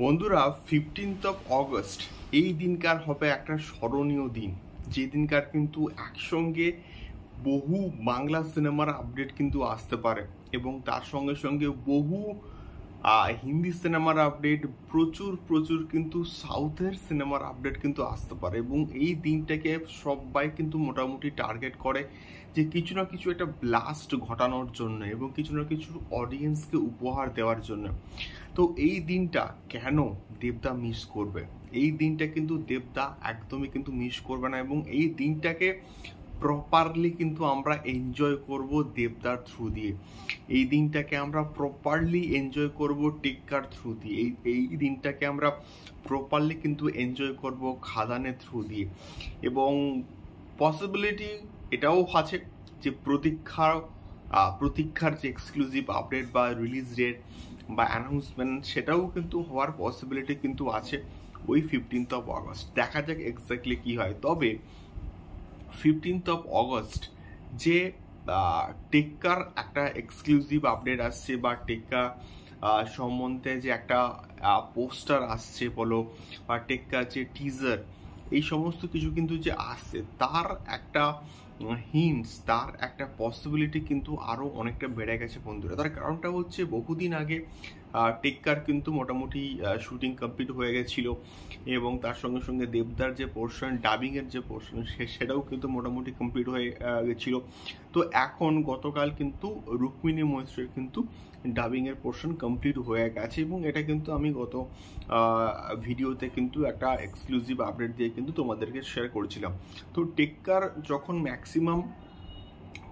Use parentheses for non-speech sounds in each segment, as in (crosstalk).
বন্ধুরা fifteenth of August এই দিনকার হবে একটা স্মরণীয় দিন যে দিনকার কিন্তু একসঙ্গে বহু বাংলা সিনেমার আপডেট কিন্তু আসতে পারে এবং তার সঙ্গে সঙ্গে বহু হিন্দি সিনেমার আপডেট প্রচুর প্রচুর কিন্তু সাউথের সিনেমার আপডেট কিন্তু আসতে পারে এবং এই দিনটাকে সবাই কিন্তু মোটামুটি টার্গেট করে যে কিছু না কিছু একটা ব্লাস্ট ঘটানোর জন্য এবং কিছু না কিছু অডিয়েন্সকে উপহার দেওয়ার জন্য তো এই দিনটা কেন দেবদা মিস করবে এই দিনটা কিন্তু দেবদা একদমই কিন্তু মিস করবে না এবং এই দিনটাকে প্রপারলি কিন্তু আমরা এনজয় করব দেবদার থ্রু দিয়ে এই দিনটাকে আমরা প্রপারলি এনজয় করব টিক্কার থ্রু দিয়ে এই এই দিনটাকে আমরা প্রপারলি কিন্তু এনজয় করব খাদানের থ্রু দিয়ে এবং পসিবিলিটি এটাও আছে যে প্রতীক্ষা প্রতীক্ষার যে এক্সক্লুসিভ আপডেট বা রিলিজ ডেট বা অ্যানাউন্সমেন্ট সেটাও কিন্তু হওয়ার পসিবিলিটি কিন্তু আছে ওই ফিফটিন্থ অফ আগস্ট দেখা যাক এক্স্যাক্টলি কী হয় তবে ফিফটিন্থ অফ অগস্ট যে টেক্কার একটা এক্সক্লুসিভ আপডেট আসছে বা টেক্কা সম্বন্ধে যে একটা পোস্টার আসছে বলো বা টেক্কার যে টিজার এই সমস্ত কিছু কিন্তু যে আসছে তার একটা হিন্টস তার একটা পসিবিলিটি কিন্তু আরও অনেকটা বেড়ে গেছে বন্ধুরা তার কারণটা হচ্ছে বহুদিন আগে টেক্কার কিন্তু মোটামুটি শুটিং কমপ্লিট হয়ে গেছিল এবং তার সঙ্গে সঙ্গে দেবদার যে পোর্শন ডাবিংয়ের যে পোর্শন সেটাও কিন্তু মোটামুটি কমপ্লিট হয়ে গেছিলো তো এখন গতকাল কিন্তু রুক্মিণী মহেশ্বরের কিন্তু ডাবিংয়ের পোর্শন কমপ্লিট হয়ে গেছে এবং এটা কিন্তু আমি গত ভিডিওতে কিন্তু একটা এক্সক্লুসিভ আপডেট দিয়ে কিন্তু তোমাদেরকে শেয়ার করেছিলাম তো টেক্কার যখন ম্যাক্স ম্যাক্সিমাম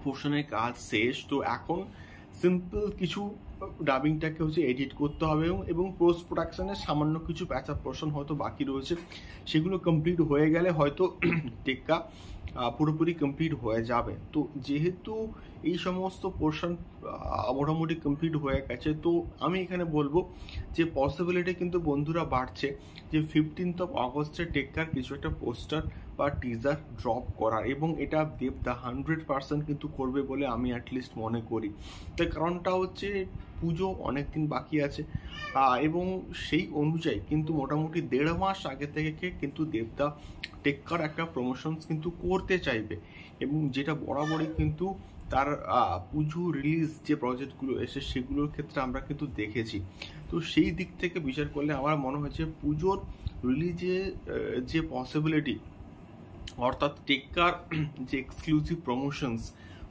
পোর্শনের কাজ শেষ তো এখন সিম্পল কিছু ডাবিংটাকে হচ্ছে এডিট করতে হবে এবং পোস্ট প্রোডাকশানের সামান্য কিছু প্যাচআপ পোর্শন হয়তো বাকি রয়েছে সেগুলো কমপ্লিট হয়ে গেলে হয়তো টেক্কা (clears throat) পুরোপুরি কমপ্লিট হয়ে যাবে তো যেহেতু এই সমস্ত পোর্শন মোটামুটি কমপ্লিট হয়ে গেছে তো আমি এখানে বলবো যে পসিবিলিটি কিন্তু বন্ধুরা বাড়ছে যে ফিফটিন্থ অফ অগস্টে টেক্কার কিছু একটা পোস্টার বা টিজার ড্রপ করার এবং এটা দেবদা হান্ড্রেড পার্সেন্ট কিন্তু করবে বলে আমি অ্যাটলিস্ট মনে করি তার কারণটা হচ্ছে পুজো অনেক দিন বাকি আছে এবং সেই অনুযায়ী কিন্তু মোটামুটি দেড় মাস আগে থেকে কিন্তু দেবদা টেক্কার একটা প্রমোশনস কিন্তু করতে চাইবে এবং যেটা বরাবরই কিন্তু তার পুজো রিলিজ যে প্রজেক্টগুলো এসে সেগুলোর ক্ষেত্রে আমরা কিন্তু দেখেছি তো সেই দিক থেকে বিচার করলে আমার মনে হয়েছে পুজোর রিলিজে যে পসিবিলিটি অর্থাৎ টেক্কার (clears throat) যে exclusive promotions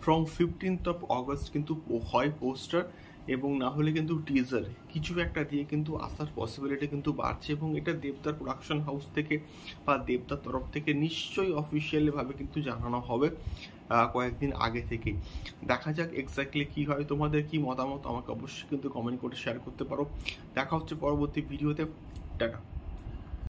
from fifteenth of August কিন্তু হয় পোস্টার এবং না হলে কিন্তু টিজার কিছু একটা দিয়ে কিন্তু আসার পসিবিলিটি কিন্তু বাড়ছে এবং এটা দেবদার প্রোডাকশন হাউস থেকে বা দেবদার তরফ থেকে নিশ্চয়ই অফিসিয়ালিভাবে কিন্তু জানানো হবে কয়েকদিন আগে থেকে দেখা যাক এক্স্যাক্টলি কী হয় তোমাদের কি মতামত আমাকে অবশ্যই কিন্তু কমেন্ট করে শেয়ার করতে পারো দেখা হচ্ছে পরবর্তী ভিডিওতে টাটা